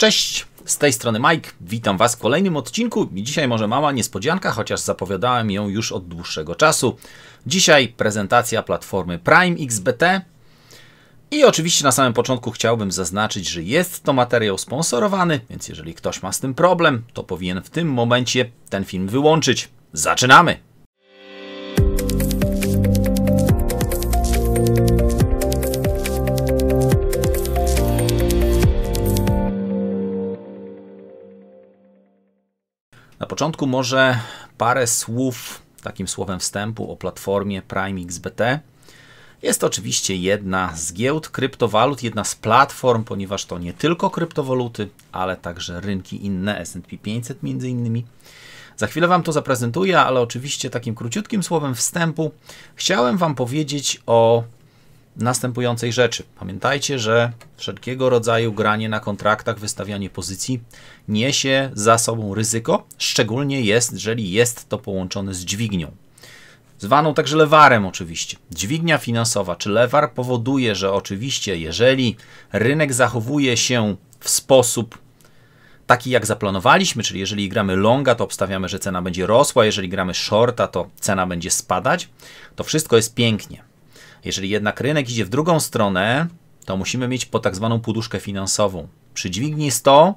Cześć! Z tej strony Mike, witam Was w kolejnym odcinku. Dzisiaj może mała niespodzianka, chociaż zapowiadałem ją już od dłuższego czasu. Dzisiaj prezentacja platformy Prime XBT. I oczywiście na samym początku chciałbym zaznaczyć, że jest to materiał sponsorowany, więc jeżeli ktoś ma z tym problem, to powinien w tym momencie ten film wyłączyć. Zaczynamy! początku może parę słów, takim słowem wstępu o platformie Prime XBT. Jest to oczywiście jedna z giełd kryptowalut, jedna z platform, ponieważ to nie tylko kryptowaluty, ale także rynki inne, S&P 500 między innymi. Za chwilę Wam to zaprezentuję, ale oczywiście takim króciutkim słowem wstępu chciałem Wam powiedzieć o następującej rzeczy. Pamiętajcie, że wszelkiego rodzaju granie na kontraktach, wystawianie pozycji niesie za sobą ryzyko, szczególnie jest, jeżeli jest to połączone z dźwignią. Zwaną także lewarem, oczywiście. Dźwignia finansowa czy lewar powoduje, że oczywiście, jeżeli rynek zachowuje się w sposób taki jak zaplanowaliśmy, czyli jeżeli gramy longa, to obstawiamy, że cena będzie rosła, jeżeli gramy shorta, to cena będzie spadać, to wszystko jest pięknie. Jeżeli jednak rynek idzie w drugą stronę, to musimy mieć po tak zwaną poduszkę finansową. Przy dźwigni 100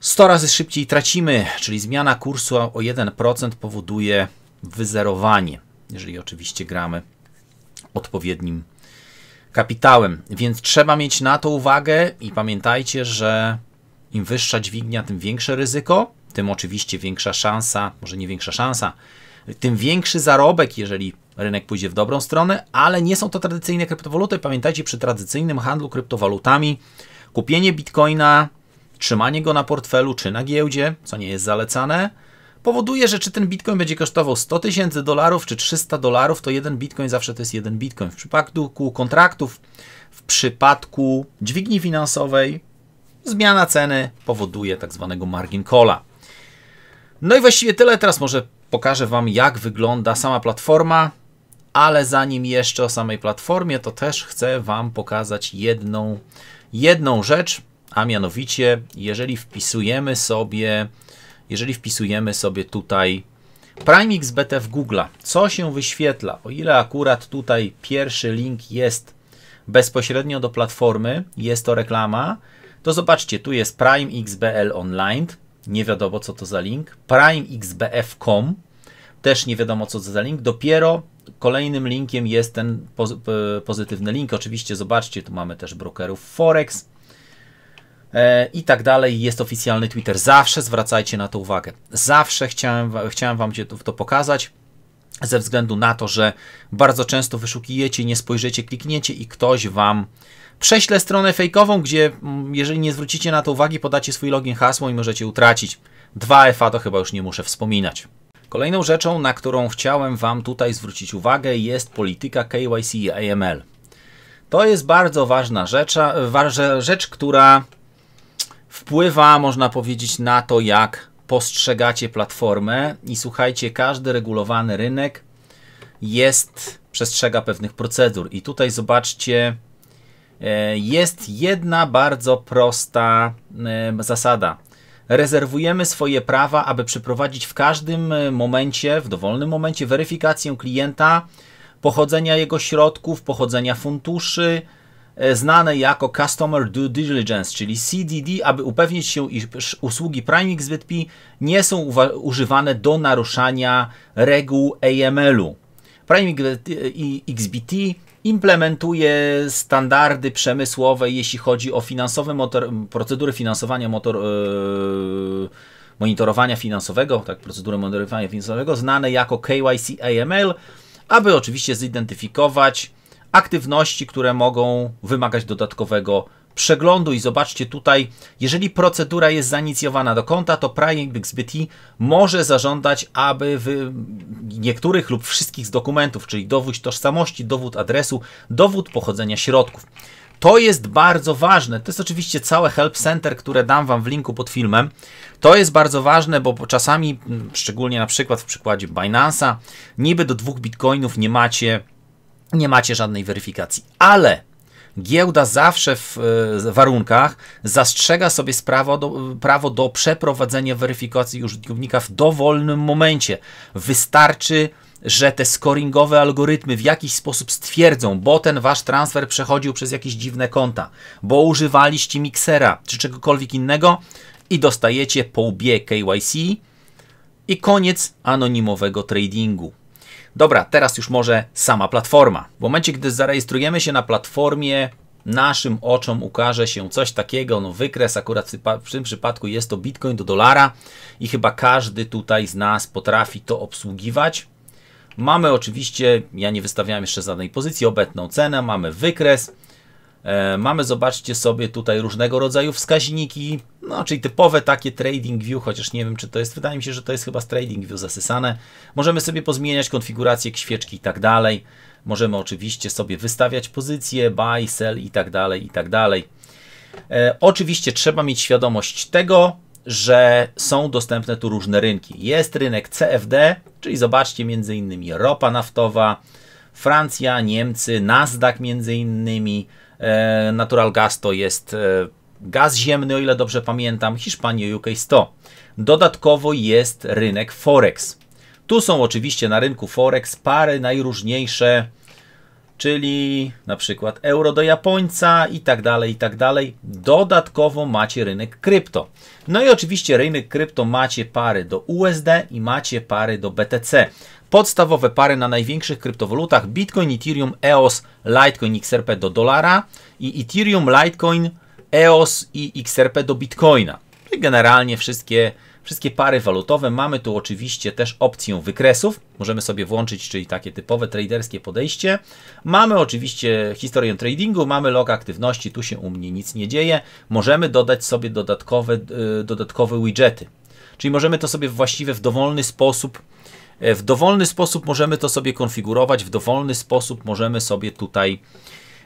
100 razy szybciej tracimy, czyli zmiana kursu o 1% powoduje wyzerowanie, jeżeli oczywiście gramy odpowiednim kapitałem. Więc trzeba mieć na to uwagę i pamiętajcie, że im wyższa dźwignia, tym większe ryzyko, tym oczywiście większa szansa, może nie większa szansa, tym większy zarobek, jeżeli rynek pójdzie w dobrą stronę, ale nie są to tradycyjne kryptowaluty. Pamiętajcie, przy tradycyjnym handlu kryptowalutami kupienie bitcoina, trzymanie go na portfelu czy na giełdzie, co nie jest zalecane, powoduje, że czy ten bitcoin będzie kosztował 100 tysięcy dolarów czy 300 dolarów, to jeden bitcoin zawsze to jest jeden bitcoin. W przypadku kontraktów, w przypadku dźwigni finansowej, zmiana ceny powoduje tak zwanego margin cola. No i właściwie tyle. Teraz może pokażę Wam, jak wygląda sama platforma, ale zanim jeszcze o samej platformie, to też chcę Wam pokazać jedną, jedną rzecz, a mianowicie, jeżeli wpisujemy sobie, jeżeli wpisujemy sobie tutaj Prime XBT w Google, co się wyświetla? O ile akurat tutaj pierwszy link jest bezpośrednio do platformy, jest to reklama, to zobaczcie, tu jest Prime XBL Online, nie wiadomo co to za link. PrimeXBF.com, też nie wiadomo co to za link. Dopiero kolejnym linkiem jest ten pozytywny link. Oczywiście zobaczcie, tu mamy też brokerów Forex e, i tak dalej. Jest oficjalny Twitter. Zawsze zwracajcie na to uwagę. Zawsze chciałem, chciałem Wam to, pokazać ze względu na to, że bardzo często wyszukujecie, nie spojrzycie, klikniecie i ktoś Wam prześlę stronę fejkową, gdzie mm, jeżeli nie zwrócicie na to uwagi, podacie swój login, hasło i możecie utracić. 2FA to chyba już nie muszę wspominać. Kolejną rzeczą, na którą chciałem Wam tutaj zwrócić uwagę, jest polityka KYC i AML. To jest bardzo ważna rzecz, rzecz, która wpływa, można powiedzieć, na to, jak postrzegacie platformę. I słuchajcie, każdy regulowany rynek jest, przestrzega pewnych procedur. I tutaj zobaczcie, E, jest jedna bardzo prosta zasada. Rezerwujemy swoje prawa, aby przeprowadzić w każdym e, momencie, w dowolnym momencie, weryfikację klienta, pochodzenia jego środków, pochodzenia funduszy, e, znane jako Customer Due Diligence, czyli CDD, aby upewnić się, iż usługi PrimeXBT nie są używane do naruszania reguł AML-u. Prime XBT implementuje standardy przemysłowe, jeśli chodzi o finansowe motor, procedury finansowania motor, yy, monitorowania finansowego, tak, procedury monitorowania finansowego, znane jako KYC AML, aby oczywiście zidentyfikować aktywności, które mogą wymagać dodatkowego przeglądu i zobaczcie tutaj, jeżeli procedura jest zainicjowana do konta, to Prime może zażądać, aby w niektórych lub wszystkich z dokumentów, czyli dowód tożsamości, dowód adresu, dowód pochodzenia środków. To jest bardzo ważne. To jest oczywiście całe help center, które dam Wam w linku pod filmem. To jest bardzo ważne, bo czasami, szczególnie na przykład w przykładzie Binance'a, niby do dwóch bitcoinów nie macie, nie macie żadnej weryfikacji. Ale Giełda zawsze e, w warunkach zastrzega sobie prawo do, prawo do przeprowadzenia weryfikacji użytkownika w dowolnym momencie. Wystarczy że te scoringowe algorytmy w jakiś sposób stwierdzą, bo ten wasz transfer przechodził przez jakieś dziwne konta, bo używaliście miksera czy czegokolwiek innego i dostajecie po łbie KYC i koniec anonimowego tradingu. Dobra, teraz już może sama platforma. W momencie, gdy zarejestrujemy się na platformie, naszym oczom ukaże się coś takiego, no wykres, akurat w tym przypadku jest to bitcoin do dolara i chyba każdy tutaj z nas potrafi to obsługiwać. Mamy oczywiście, ja nie wystawiałem jeszcze żadnej pozycji, obecną cenę, mamy wykres, E, mamy, zobaczcie sobie tutaj różnego rodzaju wskaźniki, no czyli typowe takie trading view, chociaż nie wiem czy to jest, wydaje mi się, że to jest chyba z trading view zasysane. Możemy sobie pozmieniać konfigurację świeczki i tak dalej. Możemy oczywiście sobie wystawiać pozycje, buy, sell i tak dalej, i tak dalej. E, oczywiście trzeba mieć świadomość tego, że są dostępne tu różne rynki. Jest rynek CFD, czyli zobaczcie między innymi ropa naftowa, Francja, Niemcy, Nasdaq między innymi, E, Natural Gas to jest e, gaz ziemny, o ile dobrze pamiętam, Hiszpania UK 100. Dodatkowo jest rynek Forex. Tu są oczywiście na rynku Forex pary najróżniejsze, czyli na przykład euro do Japońca i tak dalej, i tak dalej. Dodatkowo macie rynek krypto. No i oczywiście rynek krypto macie pary do USD i macie pary do BTC podstawowe pary na największych kryptowalutach Bitcoin, Ethereum, EOS, Litecoin, XRP do dolara i Ethereum, Litecoin, EOS i XRP do Bitcoina. No generalnie wszystkie, wszystkie pary walutowe. Mamy tu oczywiście też opcję wykresów. Możemy sobie włączyć, czyli takie typowe traderskie podejście. Mamy oczywiście historię tradingu, mamy log aktywności, tu się u mnie nic nie dzieje. Możemy dodać sobie dodatkowe, y, dodatkowe widgety. Czyli możemy to sobie właściwie w dowolny sposób E, w dowolny sposób możemy to sobie konfigurować, w dowolny sposób możemy sobie tutaj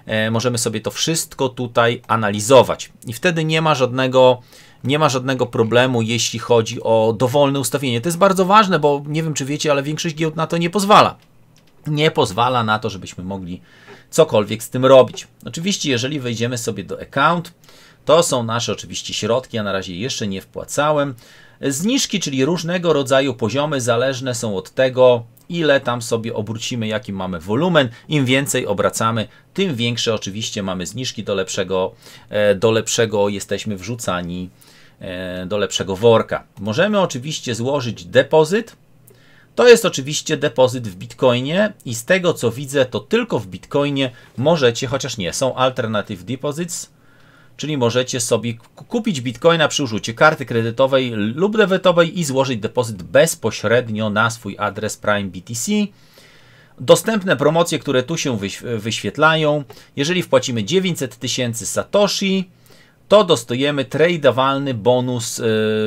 e, możemy sobie to wszystko tutaj analizować. I wtedy nie ma żadnego nie ma żadnego problemu, jeśli chodzi o dowolne ustawienie. To jest bardzo ważne, bo nie wiem, czy wiecie, ale większość giełd na to nie pozwala. Nie pozwala na to, żebyśmy mogli cokolwiek z tym robić. Oczywiście, jeżeli wejdziemy sobie do account, to są nasze oczywiście środki, ja na razie jeszcze nie wpłacałem. Zniżki, czyli różnego rodzaju poziomy, zależne są od tego, ile tam sobie obrócimy, jaki mamy wolumen. Im więcej obracamy, tym większe oczywiście mamy zniżki, do lepszego, e, do lepszego jesteśmy wrzucani, e, do lepszego worka. Możemy oczywiście złożyć depozyt. To jest oczywiście depozyt w Bitcoinie i z tego co widzę, to tylko w Bitcoinie możecie, chociaż nie, są alternative deposits, czyli możecie sobie kupić bitcoina przy użyciu karty kredytowej lub debetowej i złożyć depozyt bezpośrednio na swój adres Prime BTC. Dostępne promocje, które tu się wyświetlają, jeżeli wpłacimy 900 tysięcy Satoshi, to dostajemy tradowalny bonus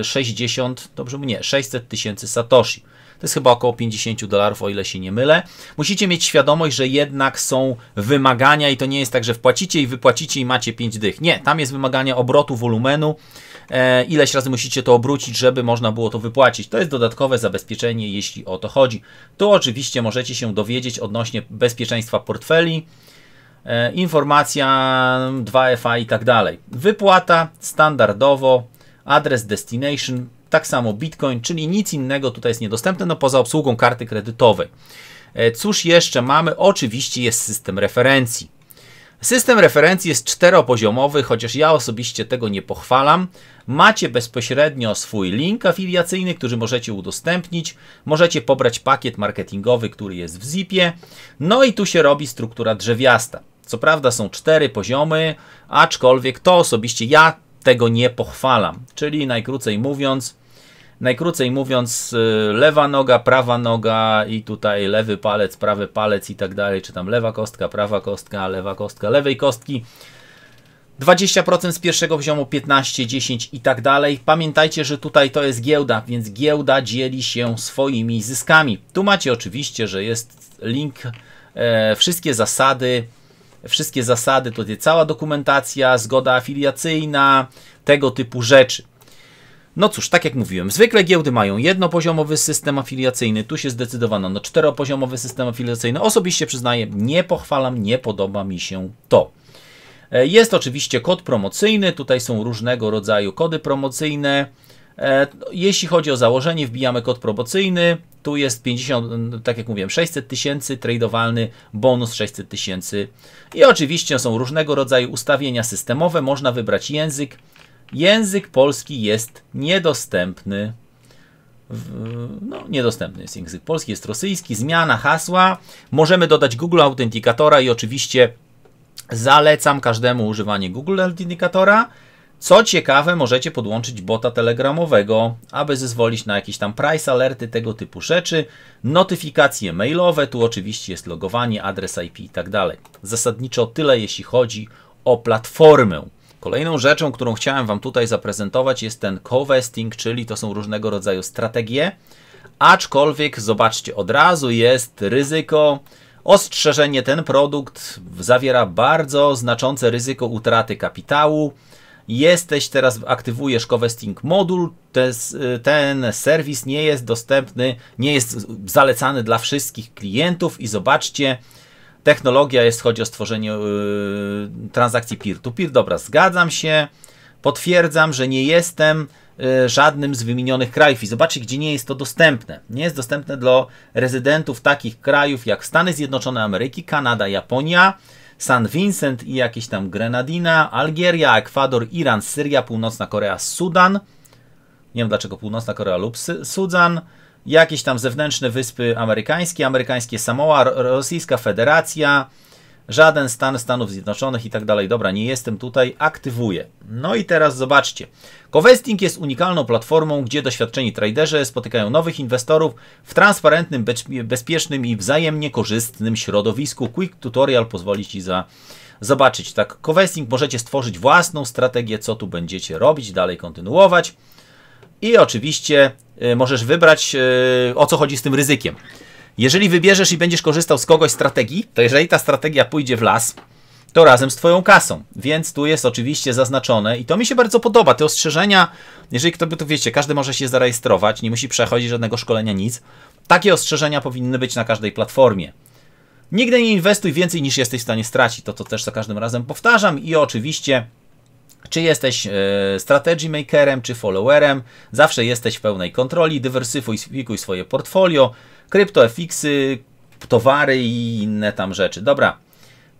60, e, dobrze nie, 600 tysięcy Satoshi. To jest chyba około 50 dolarów, o ile się nie mylę. Musicie mieć świadomość, że jednak są wymagania i to nie jest tak, że wpłacicie i wypłacicie i macie 5 dych. Nie, tam jest wymagania obrotu, wolumenu, e, ileś razy musicie to obrócić, żeby można było to wypłacić. To jest dodatkowe zabezpieczenie, jeśli o to chodzi. Tu oczywiście możecie się dowiedzieć odnośnie bezpieczeństwa portfeli, e, informacja 2FA i tak dalej. Wypłata standardowo, adres destination, tak samo Bitcoin, czyli nic innego tutaj jest niedostępne, no poza obsługą karty kredytowej. E, cóż jeszcze mamy? Oczywiście jest system referencji. System referencji jest czteropoziomowy, chociaż ja osobiście tego nie pochwalam. Macie bezpośrednio swój link afiliacyjny, który możecie udostępnić. Możecie pobrać pakiet marketingowy, który jest w zipie. No i tu się robi struktura drzewiasta. Co prawda są cztery poziomy, aczkolwiek to osobiście ja tego nie pochwalam. Czyli najkrócej mówiąc, najkrócej mówiąc, y, lewa noga, prawa noga i tutaj lewy palec, prawy palec i tak dalej, czy tam lewa kostka, prawa kostka, lewa kostka, lewej kostki. 20% z pierwszego poziomu, 15, 10 i tak dalej. Pamiętajcie, że tutaj to jest giełda, więc giełda dzieli się swoimi zyskami. Tu macie oczywiście, że jest link, e, wszystkie zasady, wszystkie zasady, to cała dokumentacja, zgoda afiliacyjna, tego typu rzeczy. No cóż, tak jak mówiłem, zwykle giełdy mają jednopoziomowy system afiliacyjny, tu się zdecydowano na czteropoziomowy system afiliacyjny. Osobiście przyznaję, nie pochwalam, nie podoba mi się to. E, jest oczywiście kod promocyjny, tutaj są różnego rodzaju kody promocyjne. E, jeśli chodzi o założenie, wbijamy kod promocyjny. Tu jest 50, tak jak mówiłem, 600 tysięcy, tradowalny bonus 600 tysięcy. I oczywiście są różnego rodzaju ustawienia systemowe, można wybrać język Język polski jest niedostępny. No, niedostępny jest język polski, jest rosyjski. Zmiana hasła. Możemy dodać Google Authenticatora i oczywiście zalecam każdemu używanie Google Authenticatora. Co ciekawe, możecie podłączyć bota telegramowego, aby zezwolić na jakieś tam price alerty, tego typu rzeczy, notyfikacje mailowe, tu oczywiście jest logowanie, adres IP i tak dalej. Zasadniczo tyle, jeśli chodzi o platformę. Kolejną rzeczą, którą chciałem Wam tutaj zaprezentować jest ten co-vesting, czyli to są różnego rodzaju strategie, aczkolwiek zobaczcie, od razu jest ryzyko, ostrzeżenie, ten produkt zawiera bardzo znaczące ryzyko utraty kapitału, jesteś teraz, aktywujesz Covesting modul, ten serwis nie jest dostępny, nie jest zalecany dla wszystkich klientów i zobaczcie, Technologia jest, chodzi o stworzenie yy, transakcji peer-to-peer. Dobra, zgadzam się. Potwierdzam, że nie jestem yy, żadnym z wymienionych krajów i zobaczcie, gdzie nie jest to dostępne. Nie jest dostępne dla rezydentów takich krajów jak Stany Zjednoczone Ameryki, Kanada, Japonia, San Vincent i jakieś tam Grenadina, Algieria, Ekwador, Iran, Syria, Północna Korea, Sudan. Nie wiem dlaczego Północna Korea lub Sudan jakieś tam zewnętrzne wyspy amerykańskie, amerykańskie Samoa, Rosyjska Federacja, żaden stan Stanów Zjednoczonych i tak dalej. Dobra, nie jestem tutaj, aktywuję. No i teraz zobaczcie. Covesting jest unikalną platformą, gdzie doświadczeni traderzy spotykają nowych inwestorów w transparentnym, bezpiecznym i wzajemnie korzystnym środowisku. Quick Tutorial pozwoli Ci za zobaczyć. Tak, Covesting możecie stworzyć własną strategię, co tu będziecie robić, dalej kontynuować. I oczywiście y, możesz wybrać, y, o co chodzi z tym ryzykiem. Jeżeli wybierzesz i będziesz korzystał z kogoś strategii, to jeżeli ta strategia pójdzie w las, to razem z Twoją kasą. Więc tu jest oczywiście zaznaczone i to mi się bardzo podoba. Te ostrzeżenia, jeżeli kto by to wiecie, każdy może się zarejestrować, nie musi przechodzić żadnego szkolenia, nic. Takie ostrzeżenia powinny być na każdej platformie. Nigdy nie inwestuj więcej niż jesteś w stanie stracić. To to też za każdym razem powtarzam i oczywiście czy jesteś e, strategy makerem, czy followerem, zawsze jesteś w pełnej kontroli, dywersyfikuj swoje portfolio, kryptoefiksy, towary i inne tam rzeczy. Dobra,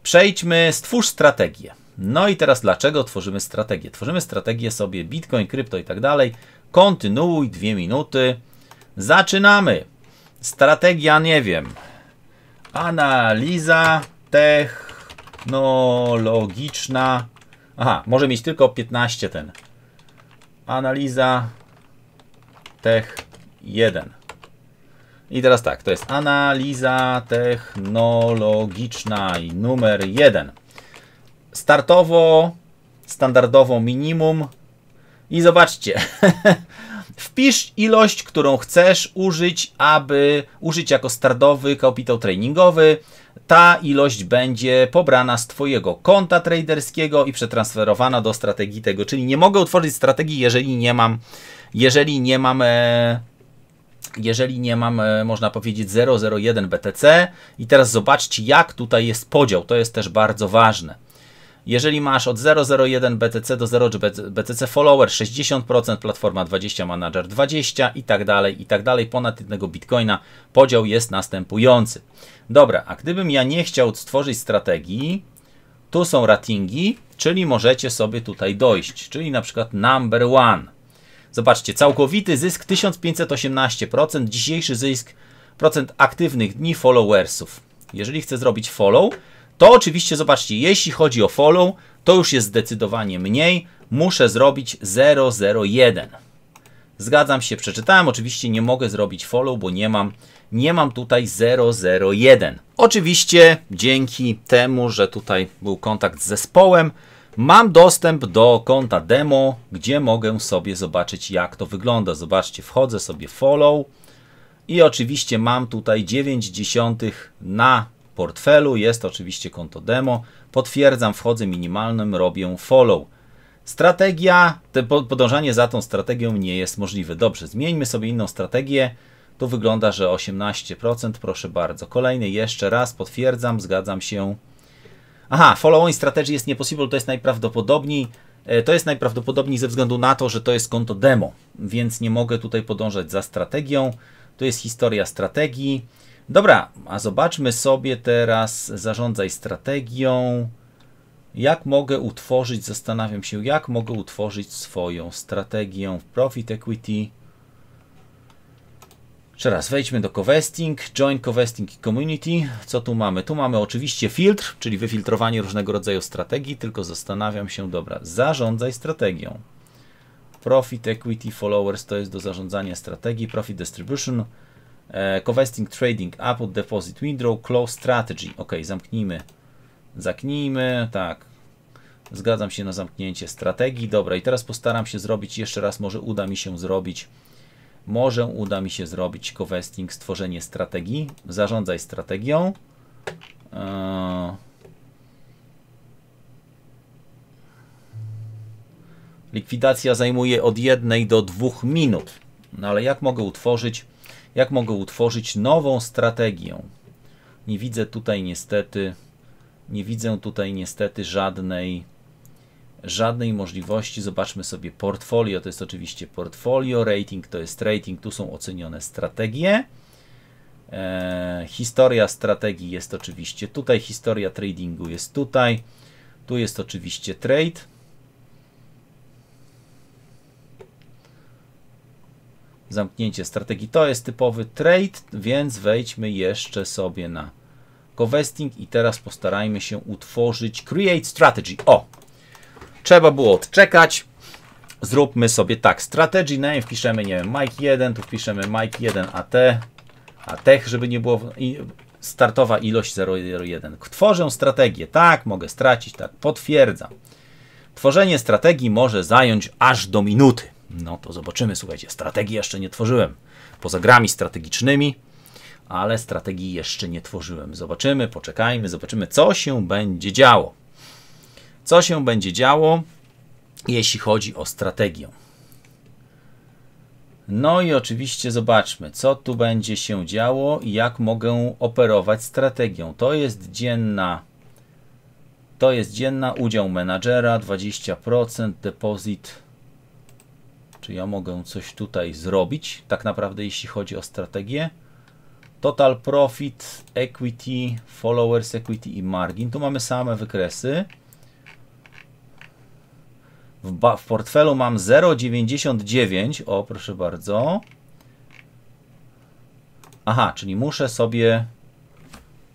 przejdźmy, stwórz strategię. No i teraz dlaczego tworzymy strategię? Tworzymy strategię sobie Bitcoin, krypto i tak dalej. Kontynuuj, dwie minuty. Zaczynamy. Strategia, nie wiem. Analiza technologiczna Aha, może mieć tylko 15 ten. Analiza tech 1. I teraz tak, to jest analiza technologiczna i numer 1. Startowo, standardowo minimum. I zobaczcie, Wpisz ilość, którą chcesz użyć, aby użyć jako startowy kapitał treningowy. Ta ilość będzie pobrana z Twojego konta traderskiego i przetransferowana do strategii tego. Czyli nie mogę utworzyć strategii, jeżeli nie mam, jeżeli nie mam e, jeżeli nie mam, e, można powiedzieć, 001 BTC. I teraz zobaczcie, jak tutaj jest podział. To jest też bardzo ważne. Jeżeli masz od 001 BTC do 0 BTC follower 60%, platforma 20, manager 20 i tak dalej, i tak dalej, ponad jednego bitcoina, podział jest następujący. Dobra, a gdybym ja nie chciał stworzyć strategii, tu są ratingi, czyli możecie sobie tutaj dojść, czyli na przykład number one. Zobaczcie, całkowity zysk 1518%, dzisiejszy zysk procent aktywnych dni followersów. Jeżeli chcę zrobić follow, to oczywiście, zobaczcie, jeśli chodzi o follow, to już jest zdecydowanie mniej. Muszę zrobić 001. Zgadzam się, przeczytałem. Oczywiście nie mogę zrobić follow, bo nie mam, nie mam tutaj 001. Oczywiście dzięki temu, że tutaj był kontakt z zespołem, mam dostęp do konta demo, gdzie mogę sobie zobaczyć jak to wygląda. Zobaczcie, wchodzę sobie follow i oczywiście mam tutaj 9 na portfelu jest oczywiście konto demo. Potwierdzam, wchodzę minimalnym, robię follow. Strategia, podążanie za tą strategią nie jest możliwe. Dobrze, zmieńmy sobie inną strategię. Tu wygląda, że 18%, proszę bardzo. Kolejny jeszcze raz, potwierdzam, zgadzam się. Aha, follow-on strategy jest niepossible, to jest najprawdopodobniej e, to jest najprawdopodobniej ze względu na to, że to jest konto demo, więc nie mogę tutaj podążać za strategią. To jest historia strategii. Dobra, a zobaczmy sobie teraz zarządzaj strategią. Jak mogę utworzyć, zastanawiam się, jak mogę utworzyć swoją strategię w Profit Equity. Jeszcze raz, wejdźmy do Covesting, Join Covesting Community. Co tu mamy? Tu mamy oczywiście filtr, czyli wyfiltrowanie różnego rodzaju strategii, tylko zastanawiam się, dobra, zarządzaj strategią. Profit Equity Followers to jest do zarządzania strategii, Profit Distribution – E, covesting Trading Up, Deposit Window, Close Strategy. Ok, zamknijmy. Zaknijmy, tak. Zgadzam się na zamknięcie strategii. Dobra, i teraz postaram się zrobić jeszcze raz, może uda mi się zrobić. Może uda mi się zrobić covesting, stworzenie strategii. Zarządzaj strategią. E, likwidacja zajmuje od jednej do dwóch minut. No ale jak mogę utworzyć jak mogę utworzyć nową strategię. Nie widzę tutaj niestety, nie widzę tutaj niestety żadnej, żadnej możliwości. Zobaczmy sobie portfolio, to jest oczywiście portfolio, rating to jest rating, tu są ocenione strategie. E, historia strategii jest oczywiście tutaj, historia tradingu jest tutaj, tu jest oczywiście trade zamknięcie strategii. To jest typowy trade, więc wejdźmy jeszcze sobie na covesting i teraz postarajmy się utworzyć create strategy. O! Trzeba było odczekać. Zróbmy sobie tak, strategy name wpiszemy, nie wiem, Mike 1, tu wpiszemy Mike 1 AT, tech żeby nie było i startowa ilość 001. Tworzę strategię, tak, mogę stracić, tak, potwierdzam. Tworzenie strategii może zająć aż do minuty. No to zobaczymy, słuchajcie, strategii jeszcze nie tworzyłem. Poza grami strategicznymi, ale strategii jeszcze nie tworzyłem. Zobaczymy, poczekajmy, zobaczymy, co się będzie działo. Co się będzie działo, jeśli chodzi o strategię. No i oczywiście zobaczmy, co tu będzie się działo i jak mogę operować strategią. To jest dzienna to jest dzienna udział menadżera 20% depozyt czy ja mogę coś tutaj zrobić, tak naprawdę jeśli chodzi o strategię? Total Profit, Equity, Followers Equity i Margin. Tu mamy same wykresy. W, w portfelu mam 0,99. O, proszę bardzo. Aha, czyli muszę sobie...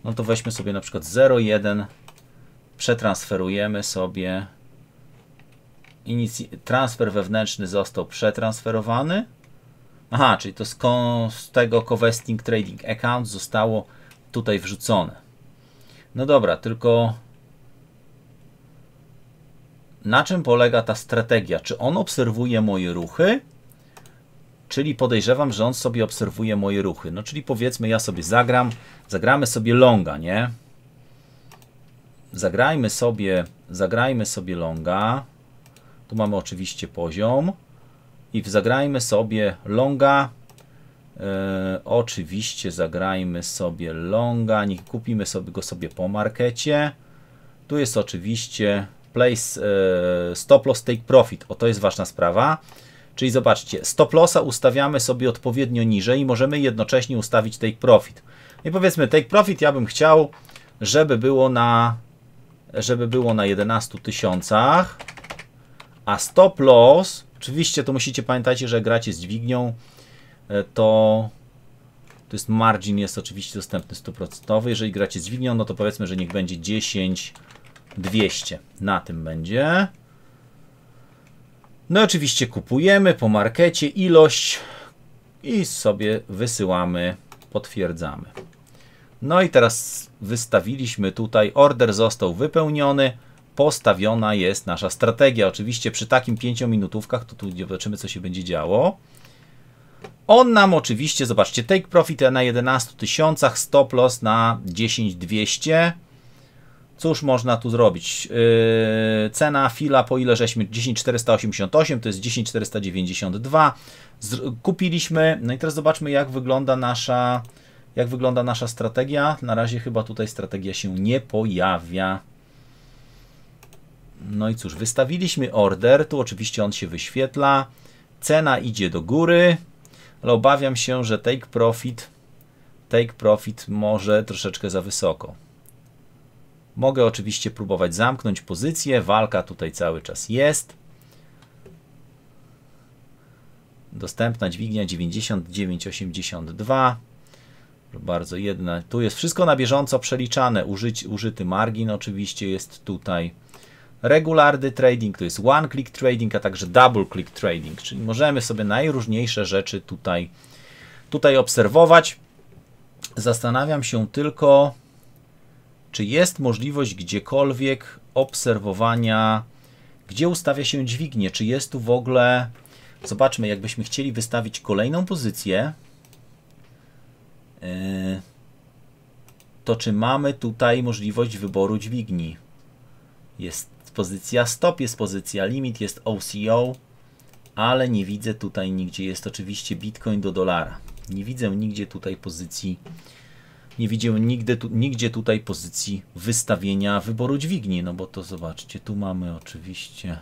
No to weźmy sobie na przykład 0,1. Przetransferujemy sobie transfer wewnętrzny został przetransferowany. Aha, czyli to z, z tego Covesting Trading Account zostało tutaj wrzucone. No dobra, tylko na czym polega ta strategia? Czy on obserwuje moje ruchy? Czyli podejrzewam, że on sobie obserwuje moje ruchy. No czyli powiedzmy, ja sobie zagram, zagramy sobie longa, nie? Zagrajmy sobie, zagrajmy sobie longa. Tu mamy oczywiście poziom. I zagrajmy sobie longa. E, oczywiście zagrajmy sobie longa. Niech kupimy sobie go sobie po markecie. Tu jest oczywiście place e, stop loss take profit. O to jest ważna sprawa. Czyli zobaczcie, stop lossa ustawiamy sobie odpowiednio niżej i możemy jednocześnie ustawić take profit. I powiedzmy take profit ja bym chciał, żeby było na żeby było na 11 tysiącach. A stop loss, oczywiście to musicie pamiętać, że gracie z dźwignią, e, to to jest margin, jest oczywiście dostępny 100%. Jeżeli gracie z dźwignią, no to powiedzmy, że niech będzie 10 200. Na tym będzie. No i oczywiście kupujemy po markecie ilość i sobie wysyłamy, potwierdzamy. No i teraz wystawiliśmy tutaj, order został wypełniony postawiona jest nasza strategia. Oczywiście przy takim 5 minutówkach, to tu zobaczymy, co się będzie działo. On nam oczywiście, zobaczcie, take profit na 11 tysiącach, stop loss na 10 200. Cóż można tu zrobić? Yy, cena fila po ile żeśmy? 10,488 to jest 10,492. Kupiliśmy, no i teraz zobaczmy jak wygląda nasza, jak wygląda nasza strategia. Na razie chyba tutaj strategia się nie pojawia. No i cóż, wystawiliśmy order, tu oczywiście on się wyświetla, cena idzie do góry, ale obawiam się, że take profit, take profit może troszeczkę za wysoko. Mogę oczywiście próbować zamknąć pozycję, walka tutaj cały czas jest. Dostępna dźwignia 99,82. Bardzo jedna. Tu jest wszystko na bieżąco przeliczane. Użyć, użyty margin oczywiście jest tutaj regularny trading, to jest one click trading, a także double click trading, czyli możemy sobie najróżniejsze rzeczy tutaj, tutaj obserwować. Zastanawiam się tylko, czy jest możliwość gdziekolwiek obserwowania, gdzie ustawia się dźwignię, czy jest tu w ogóle, zobaczmy, jakbyśmy chcieli wystawić kolejną pozycję, yy, to czy mamy tutaj możliwość wyboru dźwigni? Jest pozycja stop, jest pozycja limit, jest OCO, ale nie widzę tutaj nigdzie, jest oczywiście Bitcoin do dolara. Nie widzę nigdzie tutaj pozycji, nie widzę nigdy, tu, nigdzie tutaj pozycji wystawienia wyboru dźwigni, no bo to zobaczcie, tu mamy oczywiście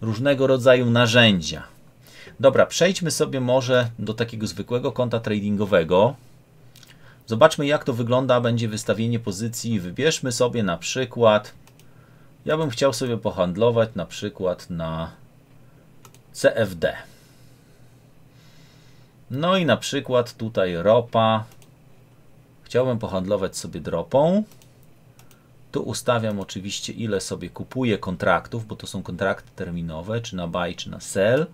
różnego rodzaju narzędzia. Dobra, przejdźmy sobie może do takiego zwykłego konta tradingowego. Zobaczmy jak to wygląda, będzie wystawienie pozycji. Wybierzmy sobie na przykład ja bym chciał sobie pohandlować na przykład na CFD. No i na przykład tutaj ropa. Chciałbym pohandlować sobie dropą. Tu ustawiam oczywiście ile sobie kupuję kontraktów, bo to są kontrakty terminowe, czy na buy, czy na sell.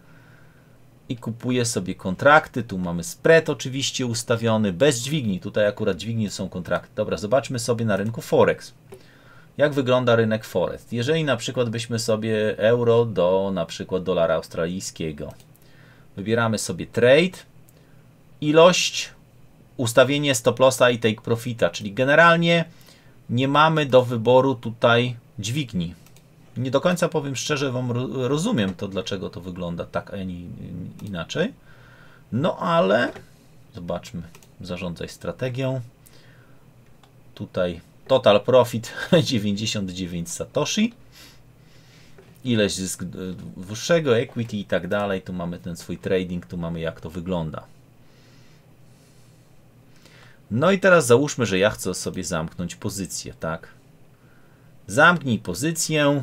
I kupuję sobie kontrakty. Tu mamy spread oczywiście ustawiony, bez dźwigni. Tutaj akurat dźwignie są kontrakty. Dobra, zobaczmy sobie na rynku Forex jak wygląda rynek Forex. Jeżeli na przykład byśmy sobie euro do na przykład dolara australijskiego. Wybieramy sobie trade, ilość, ustawienie stop lossa i take profita, czyli generalnie nie mamy do wyboru tutaj dźwigni. Nie do końca powiem szczerze, Wam rozumiem to, dlaczego to wygląda tak, a nie inaczej. No ale zobaczmy, zarządzaj strategią. Tutaj Total profit 99 satoshi. Ileś zysk dłuższego, e, equity i tak dalej. Tu mamy ten swój trading, tu mamy jak to wygląda. No i teraz załóżmy, że ja chcę sobie zamknąć pozycję, tak? Zamknij pozycję.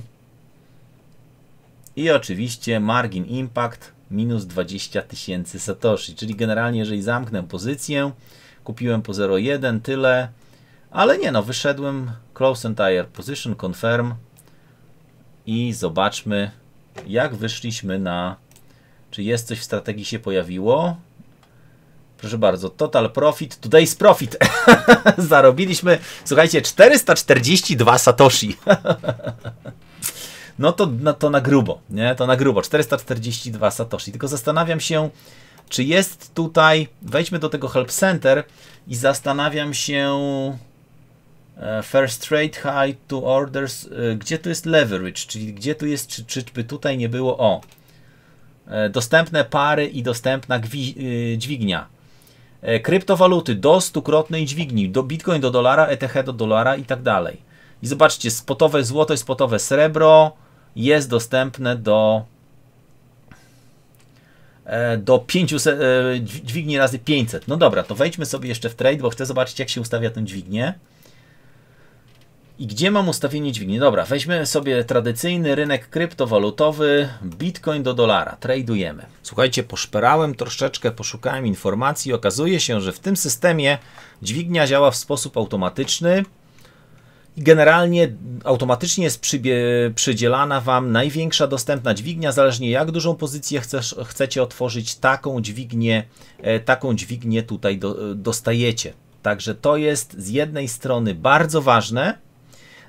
I oczywiście margin impact minus 20 tysięcy satoshi. Czyli generalnie, jeżeli zamknę pozycję, kupiłem po 0,1 tyle, ale nie no, wyszedłem close entire position, confirm i zobaczmy jak wyszliśmy na czy jest coś w strategii się pojawiło. Proszę bardzo, total profit, today's profit. Zarobiliśmy, słuchajcie, 442 satoshi. no to, no to na grubo, nie? To na grubo, 442 satoshi. Tylko zastanawiam się, czy jest tutaj, wejdźmy do tego help center i zastanawiam się, E, first Trade High to Orders. E, gdzie tu jest leverage? Czyli gdzie tu jest, czy, czy by tutaj nie było o. E, dostępne pary i dostępna dźwignia. Kryptowaluty do stukrotnej dźwigni, do Bitcoin do dolara, ETH do dolara i tak dalej. I zobaczcie, spotowe złoto i spotowe srebro jest dostępne do do 500, dźwigni razy 500. No dobra, to wejdźmy sobie jeszcze w trade, bo chcę zobaczyć jak się ustawia tę dźwignię. I gdzie mam ustawienie dźwigni? Dobra, weźmy sobie tradycyjny rynek kryptowalutowy, bitcoin do dolara, tradujemy. Słuchajcie, poszperałem troszeczkę, poszukałem informacji. Okazuje się, że w tym systemie dźwignia działa w sposób automatyczny i generalnie automatycznie jest przydzielana Wam największa dostępna dźwignia, zależnie jak dużą pozycję chcesz, chcecie otworzyć, taką dźwignię, e, taką dźwignię tutaj do, e, dostajecie. Także to jest z jednej strony bardzo ważne,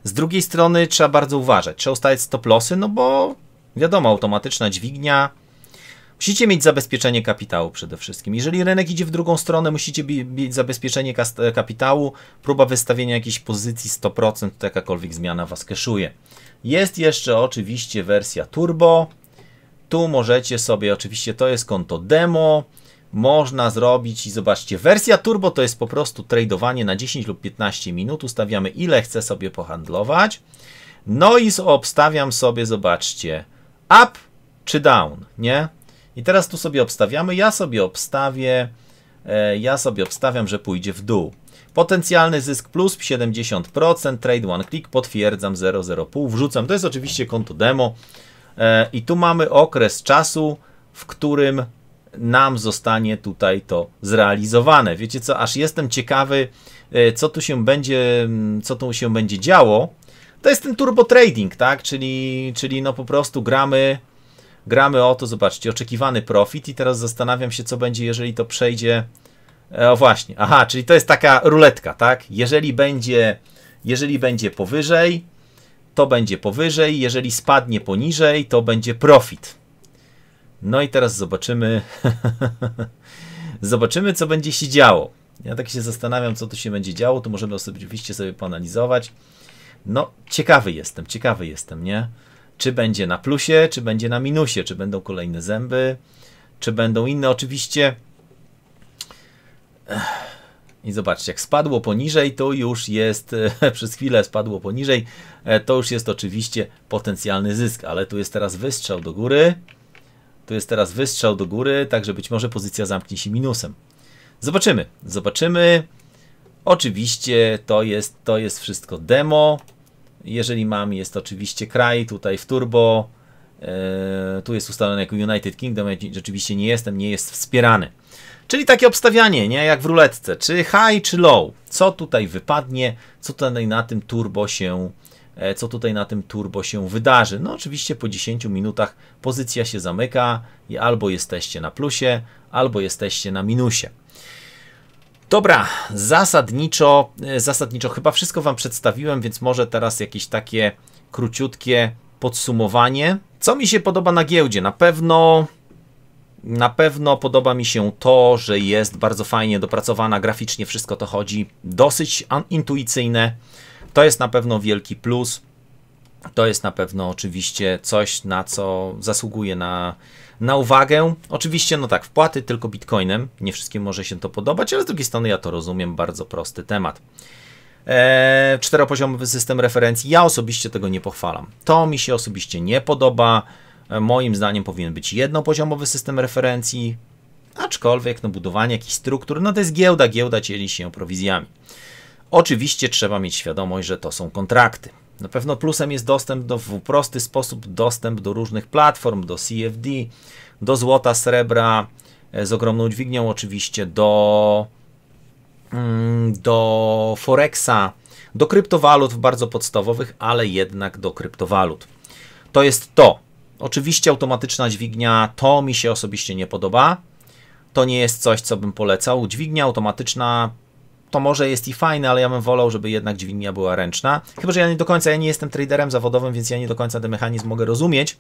z drugiej strony trzeba bardzo uważać. Trzeba ustawiać stop lossy, no bo wiadomo, automatyczna dźwignia. Musicie mieć zabezpieczenie kapitału przede wszystkim. Jeżeli rynek idzie w drugą stronę, musicie mieć zabezpieczenie kapitału, próba wystawienia jakiejś pozycji 100%, to jakakolwiek zmiana Was keszuje. Jest jeszcze oczywiście wersja turbo. Tu możecie sobie, oczywiście to jest konto demo, można zrobić i zobaczcie, wersja turbo to jest po prostu tradowanie na 10 lub 15 minut, ustawiamy ile chcę sobie pohandlować, no i obstawiam sobie, zobaczcie, up czy down, nie? I teraz tu sobie obstawiamy, ja sobie obstawię, e, ja sobie obstawiam, że pójdzie w dół. Potencjalny zysk plus 70%, trade one click, potwierdzam 0,0,5, wrzucam, to jest oczywiście konto demo e, i tu mamy okres czasu, w którym nam zostanie tutaj to zrealizowane. Wiecie co, aż jestem ciekawy, e, co tu się będzie, co tu się będzie działo. To jest ten turbo trading, tak? Czyli, czyli no po prostu gramy, gramy o to, zobaczcie, oczekiwany profit i teraz zastanawiam się, co będzie, jeżeli to przejdzie. E, o właśnie, aha, czyli to jest taka ruletka, tak? Jeżeli będzie, jeżeli będzie powyżej, to będzie powyżej, jeżeli spadnie poniżej, to będzie profit. No i teraz zobaczymy. zobaczymy, co będzie się działo. Ja tak się zastanawiam, co tu się będzie działo. To możemy oczywiście sobie poanalizować. No, ciekawy jestem, ciekawy jestem, nie? Czy będzie na plusie, czy będzie na minusie, czy będą kolejne zęby, czy będą inne. Oczywiście. I zobaczcie, jak spadło poniżej, to już jest, przez chwilę spadło poniżej, e, to już jest oczywiście potencjalny zysk, ale tu jest teraz wystrzał do góry. Tu jest teraz wystrzał do góry, także być może pozycja zamknie się minusem. Zobaczymy, zobaczymy. Oczywiście to jest, to jest wszystko demo. Jeżeli mam, jest oczywiście kraj tutaj w turbo. Yy, tu jest ustalone jako United Kingdom, ja rzeczywiście nie jestem, nie jest wspierany. Czyli takie obstawianie, nie jak w ruletce, czy high, czy low. Co tutaj wypadnie, co tutaj na tym turbo się E, co tutaj na tym turbo się wydarzy. No oczywiście po 10 minutach pozycja się zamyka i albo jesteście na plusie, albo jesteście na minusie. Dobra, zasadniczo, e, zasadniczo chyba wszystko Wam przedstawiłem, więc może teraz jakieś takie króciutkie podsumowanie. Co mi się podoba na giełdzie? Na pewno na pewno podoba mi się to, że jest bardzo fajnie dopracowana graficznie, wszystko to chodzi dosyć intuicyjne. To jest na pewno wielki plus. To jest na pewno oczywiście coś, na co zasługuje na, na uwagę. Oczywiście, no tak, wpłaty tylko bitcoinem. Nie wszystkim może się to podobać, ale z drugiej strony ja to rozumiem. Bardzo prosty temat. Eee, czteropoziomowy system referencji. Ja osobiście tego nie pochwalam. To mi się osobiście nie podoba. E, moim zdaniem powinien być jednopoziomowy system referencji, aczkolwiek no, budowanie jakichś struktur, no to jest giełda, giełda dzieli się prowizjami. Oczywiście trzeba mieć świadomość, że to są kontrakty. Na pewno plusem jest dostęp do, w prosty sposób dostęp do różnych platform, do CFD, do złota, srebra, e, z ogromną dźwignią oczywiście, do, mm, do Forexa, do kryptowalut bardzo podstawowych, ale jednak do kryptowalut. To jest to. Oczywiście automatyczna dźwignia, to mi się osobiście nie podoba. To nie jest coś, co bym polecał. Dźwignia automatyczna to może jest i fajne, ale ja bym wolał, żeby jednak dźwignia była ręczna. Chyba, że ja nie do końca, ja nie jestem traderem zawodowym, więc ja nie do końca ten mechanizm mogę rozumieć.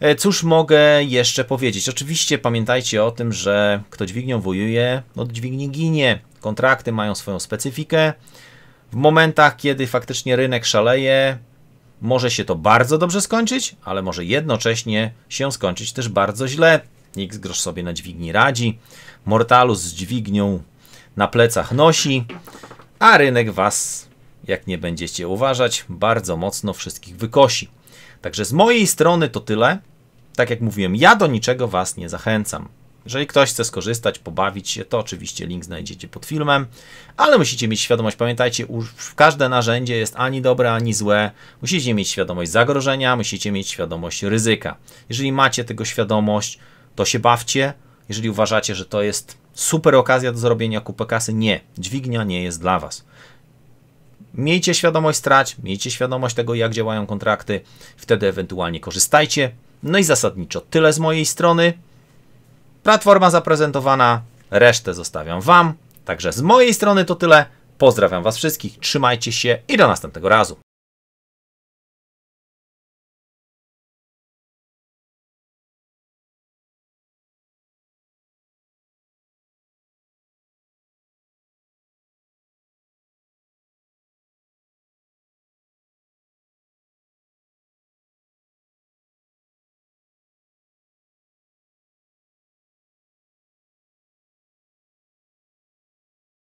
E, cóż mogę jeszcze powiedzieć? Oczywiście pamiętajcie o tym, że kto dźwignią wojuje, od no dźwigni ginie. Kontrakty mają swoją specyfikę. W momentach, kiedy faktycznie rynek szaleje, może się to bardzo dobrze skończyć, ale może jednocześnie się skończyć też bardzo źle. Nikt grosz sobie na dźwigni radzi. Mortalus z dźwignią na plecach nosi, a rynek was, jak nie będziecie uważać, bardzo mocno wszystkich wykosi. Także z mojej strony to tyle. Tak jak mówiłem, ja do niczego was nie zachęcam. Jeżeli ktoś chce skorzystać, pobawić się, to oczywiście link znajdziecie pod filmem, ale musicie mieć świadomość, pamiętajcie, każde narzędzie jest ani dobre, ani złe. Musicie mieć świadomość zagrożenia, musicie mieć świadomość ryzyka. Jeżeli macie tego świadomość, to się bawcie. Jeżeli uważacie, że to jest super okazja do zrobienia kupy kasy. Nie, dźwignia nie jest dla Was. Miejcie świadomość strat, miejcie świadomość tego, jak działają kontrakty, wtedy ewentualnie korzystajcie. No i zasadniczo tyle z mojej strony. Platforma zaprezentowana, resztę zostawiam Wam. Także z mojej strony to tyle. Pozdrawiam Was wszystkich, trzymajcie się i do następnego razu.